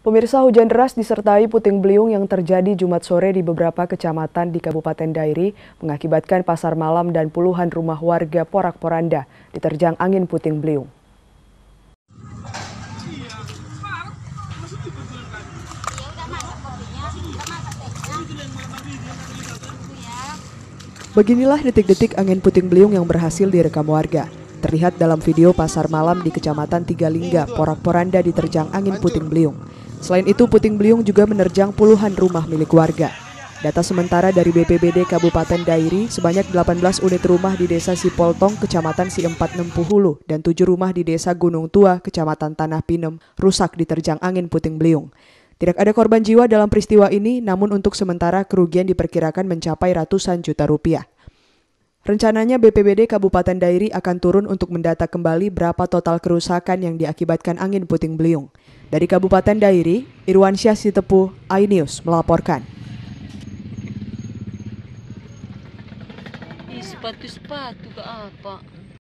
Pemirsa hujan deras disertai puting beliung yang terjadi Jumat sore di beberapa kecamatan di Kabupaten Dairi mengakibatkan pasar malam dan puluhan rumah warga porak-poranda diterjang angin puting beliung. Beginilah detik-detik angin puting beliung yang berhasil direkam warga. Terlihat dalam video pasar malam di Kecamatan Tiga Lingga, Porak-Poranda diterjang angin puting beliung. Selain itu, puting beliung juga menerjang puluhan rumah milik warga. Data sementara dari BPBD Kabupaten Dairi, sebanyak 18 unit rumah di Desa Sipoltong, Kecamatan Siempat Nempuhulu, dan 7 rumah di Desa Gunung Tua, Kecamatan Tanah Pinem, rusak diterjang angin puting beliung. Tidak ada korban jiwa dalam peristiwa ini, namun untuk sementara kerugian diperkirakan mencapai ratusan juta rupiah. Rencananya BPBD Kabupaten Dairi akan turun untuk mendata kembali berapa total kerusakan yang diakibatkan angin puting beliung. Dari Kabupaten Dairi, Irwansyah Sitepu, iNews melaporkan. Sepatu-sepatu ke apa?